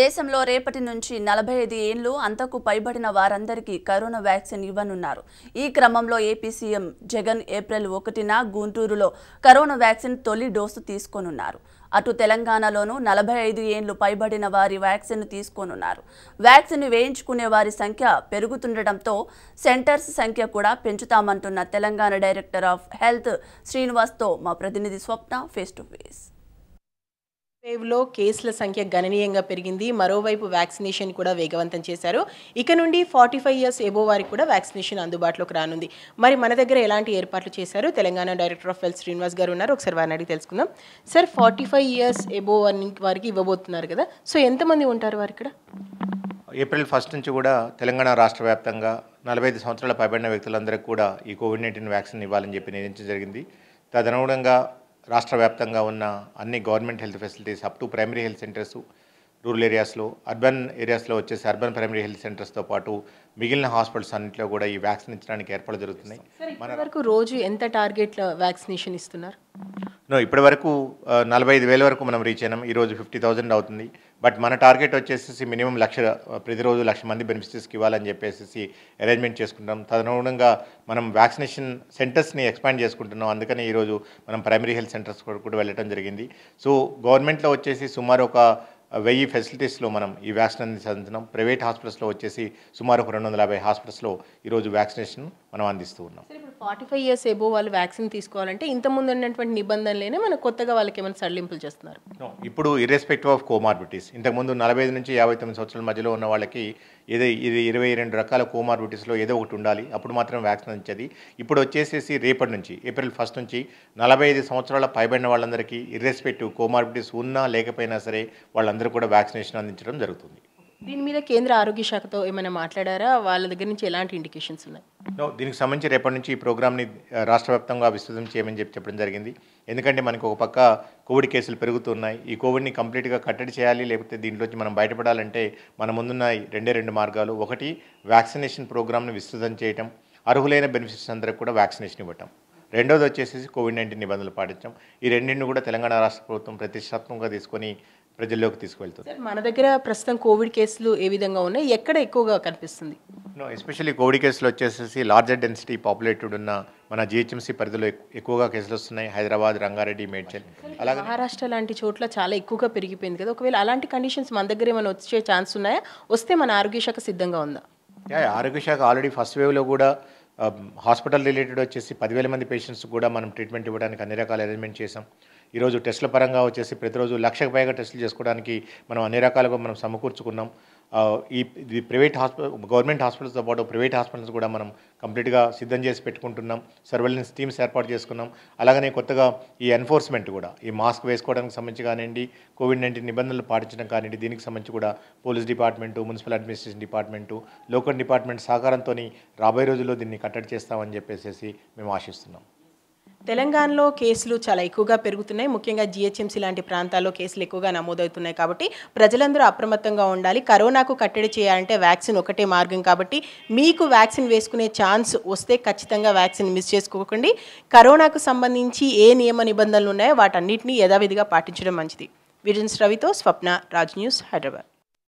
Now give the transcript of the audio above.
దేశంలో రేపటి నుంచి నలభై ఐదు ఏళ్లు అంతకు పైబడిన వారందరికీ కరోనా వ్యాక్సిన్ ఇవ్వనున్నారు ఈ క్రమంలో ఏపీ సీఎం జగన్ ఏప్రిల్ ఒకటిన గుంటూరులో కరోనా వ్యాక్సిన్ తొలి డోసు తీసుకోనున్నారు అటు తెలంగాణలోనూ నలభై ఐదు ఏళ్లు పైబడిన వారి వ్యాక్సిన్ తీసుకోనున్నారు వ్యాక్సిన్ వేయించుకునే వారి సంఖ్య పెరుగుతుండటంతో సెంటర్స్ సంఖ్య కూడా పెంచుతామంటున్న తెలంగాణ డైరెక్టర్ ఆఫ్ హెల్త్ శ్రీనివాస్తో మా ప్రతినిధి స్వప్న ఫేస్ టు ఫేస్ లో కేసుల సంఖ్య గణనీయంగా పెరిగింది మరోవైపు వ్యాక్సినేషన్ కూడా వేగవంతం చేశారు ఇక నుండి ఫార్టీ ఫైవ్ ఇయర్స్ ఎబో వారికి కూడా వ్యాక్సినేషన్ అందుబాటులోకి రానుంది మరి మన దగ్గర ఎలాంటి ఏర్పాట్లు చేశారు Telangana director of health Srinivas గారు ఉన్నారు ఒకసారి వారిని అడిగి తెలుసుకుందాం sir forty five years above వారికి ఇవ్వబోతున్నారు కదా సో ఎంతమంది ఉంటారు వారి ఇక్కడ ఏప్రిల్ ఫస్ట్ నుంచి కూడా తెలంగాణ రాష్ట్ర వ్యాప్తంగా నలభై ఐదు సంవత్సరాల పైబడిన వ్యక్తులందరికీ కూడా ఈ కోవిడ్ నైన్టీన్ వ్యాక్సిన్ ఇవ్వాలని చెప్పి నిర్ణయించడం జరిగింది తదనుగుణంగా రాష్ట్ర వ్యాప్తంగా ఉన్న అన్ని government health facilities up to primary health centres rural ఏరియాస్లో అర్బన్ ఏరియాస్లో వచ్చేసి అర్బన్ ప్రైమరీ హెల్త్ సెంటర్స్తో పాటు మిగిలిన హాస్పిటల్స్ అన్నింటిలో కూడా ఈ వ్యాక్సిన్ ఇచ్చడానికి ఏర్పాట్లు జరుగుతున్నాయి మన వరకు రోజు ఎంత టార్గెట్ వ్యాక్సినేషన్ ఇస్తున్నారు ఇప్పటి వరకు నలభై ఐదు వేల వరకు మనం రీచ్ అయినాం ఈరోజు ఫిఫ్టీ థౌజండ్ అవుతుంది బట్ మన టార్గెట్ వచ్చేసి మినిమం లక్ష ప్రతిరోజు లక్ష మంది బెనిఫిషరీస్కి ఇవ్వాలని చెప్పేసి అరేంజ్మెంట్ చేసుకుంటాం తదనుగుణంగా మనం వ్యాక్సినేషన్ సెంటర్స్ని ఎక్స్పాండ్ చేసుకుంటున్నాం అందుకని ఈరోజు మనం ప్రైమరీ హెల్త్ సెంటర్స్ కూడా వెళ్ళడం జరిగింది సో గవర్నమెంట్లో వచ్చేసి సుమారు ఒక వెయ్యి ఫెసిలిటీస్లో మనం ఈ వ్యాక్సిన్ అందించినాం ప్రైవేట్ హాస్పిటల్స్లో వచ్చేసి సుమారు ఒక రెండు వందల యాభై హాస్పిటల్స్లో ఈరోజు వ్యాక్సినేషన్ మనం అందిస్తూ ఉన్నాం ఫార్టీ ఫైవ్ ఇయర్స్ ఏబో వాళ్ళు వ్యాక్సిన్ తీసుకోవాలంటే ఇంత ముందు ఉన్నటువంటి నిబంధనలేనే మనం కొత్తగా వాళ్ళకి ఏమైనా సడలింపులు చేస్తున్నారు ఇప్పుడు ఇర్రెస్పెక్టివ్ ఆఫ్ కోమార్బిటీస్ ఇంతకుముందు నలభై ఐదు నుంచి యాభై తొమ్మిది సంవత్సరాల మధ్యలో ఉన్న వాళ్ళకి ఏదో ఇది ఇరవై రెండు రకాల కోమార్బిటీస్లో ఏదో ఒకటి ఉండాలి అప్పుడు మాత్రం వ్యాక్సిన్ అందించేది ఇప్పుడు వచ్చేసేసి రేపటి నుంచి ఏప్రిల్ ఫస్ట్ నుంచి నలభై ఐదు సంవత్సరాల పైబడిన వాళ్ళందరికీ ఇర్రెస్పెక్టివ్ కోమార్బిటీస్ ఉన్నా లేకపోయినా సరే వాళ్ళందరూ అందరూ కూడా వ్యాక్సినేషన్ అందించడం జరుగుతుంది దీని మీద కేంద్ర ఆరోగ్య శాఖతో ఏమైనా మాట్లాడారా వాళ్ళ దగ్గర నుంచి ఎలాంటి ఇండికేషన్స్ ఉన్నాయి దీనికి సంబంధించి రేపటి నుంచి ఈ ప్రోగ్రామ్ని రాష్ట్ర వ్యాప్తంగా విస్తృతం చేయమని చెప్పి చెప్పడం జరిగింది ఎందుకంటే మనకు ఒక పక్క కోవిడ్ కేసులు పెరుగుతున్నాయి ఈ కోవిడ్ని కంప్లీట్గా కట్టడి చేయాలి లేకపోతే దీంట్లోంచి మనం బయటపడాలంటే మన ముందున్న రెండే రెండు మార్గాలు ఒకటి వ్యాక్సినేషన్ ప్రోగ్రామ్ని విస్తృతం చేయటం అర్హులైన బెనిఫిషరీస్ అందరికి కూడా వ్యాక్సినేషన్ ఇవ్వటం రెండోది వచ్చేసి కోవిడ్ నైన్టీన్ నిబంధనలు పాటించడం ఈ రెండింటిని కూడా తెలంగాణ రాష్ట్ర ప్రభుత్వం ప్రతిష్టాత్మకంగా తీసుకొని ప్రజల్లోకి తీసుకువెళ్తుంది మన దగ్గర ప్రస్తుతం కోవిడ్ కేసులు ఏ విధంగా ఉన్నాయి ఎక్కడ ఎక్కువగా కనిపిస్తుంది ఎస్పెషల్లీ కోవిడ్ కేసులు వచ్చేసేసి లార్జర్ డెన్సిటీ పాపులేటెడ్ ఉన్న మన జిహెచ్ఎంసీ పరిధిలో ఎక్కువగా కేసులు వస్తున్నాయి హైదరాబాద్ రంగారెడ్డి మేడ్చల్ అలాగే మహారాష్ట్ర లాంటి చోట్ల చాలా ఎక్కువగా పెరిగిపోయింది కదా ఒకవేళ అలాంటి కండిషన్స్ మన దగ్గర ఏమైనా వచ్చే ఛాన్స్ ఉన్నాయా వస్తే మన ఆరోగ్య శాఖ సిద్ధంగా ఉందా ఆరోగ్య శాఖ ఆల్రెడీ ఫస్ట్ వేవ్లో కూడా హాస్పిటల్ um, రిలేటెడ్ వచ్చేసి పదివేల మంది పేషెంట్స్ కూడా మనం ట్రీట్మెంట్ ఇవ్వడానికి అన్ని రకాల అరేంజ్మెంట్ చేసాం ఈరోజు టెస్టుల పరంగా వచ్చేసి ప్రతిరోజు లక్షకు పైగా టెస్టులు చేసుకోవడానికి మనం అన్ని రకాలుగా మనం సమకూర్చుకున్నాం ఈ ప్రైవేట్ హాస్పిటల్ గవర్నమెంట్ హాస్పిటల్స్తో పాటు ప్రైవేట్ హాస్పిటల్స్ కూడా మనం కంప్లీట్గా సిద్ధం చేసి పెట్టుకుంటున్నాం సర్వెలెన్స్ టీమ్స్ ఏర్పాటు చేసుకున్నాం అలాగనే కొత్తగా ఈ ఎన్ఫోర్స్మెంట్ కూడా ఈ మాస్క్ వేసుకోవడానికి సంబంధించి కానివ్వండి కోవిడ్ నైన్టీన్ నిబంధనలు పాటించడం కానివ్వండి దీనికి సంబంధించి కూడా police department municipal administration department local department సహకారంతో రాబోయే రోజుల్లో దీన్ని కట్టడి చేస్తామని చెప్పేసి మేము ఆశిస్తున్నాం తెలంగాణలో కేసులు చాలా ఎక్కువగా పెరుగుతున్నాయి ముఖ్యంగా జిహెచ్ఎంసీ లాంటి ప్రాంతాల్లో కేసులు ఎక్కువగా నమోదవుతున్నాయి కాబట్టి ప్రజలందరూ అప్రమత్తంగా ఉండాలి కరోనాకు కట్టడి చేయాలంటే వ్యాక్సిన్ ఒకటే మార్గం కాబట్టి మీకు వ్యాక్సిన్ వేసుకునే ఛాన్స్ వస్తే ఖచ్చితంగా వ్యాక్సిన్ మిస్ చేసుకోకండి కరోనాకు సంబంధించి ఏ నియమ నిబంధనలు ఉన్నాయో వాటన్నింటినీ యథావిధిగా పాటించడం మంచిది విజన్స్ రవితో స్వప్న రాజ్ న్యూస్ హైదరాబాద్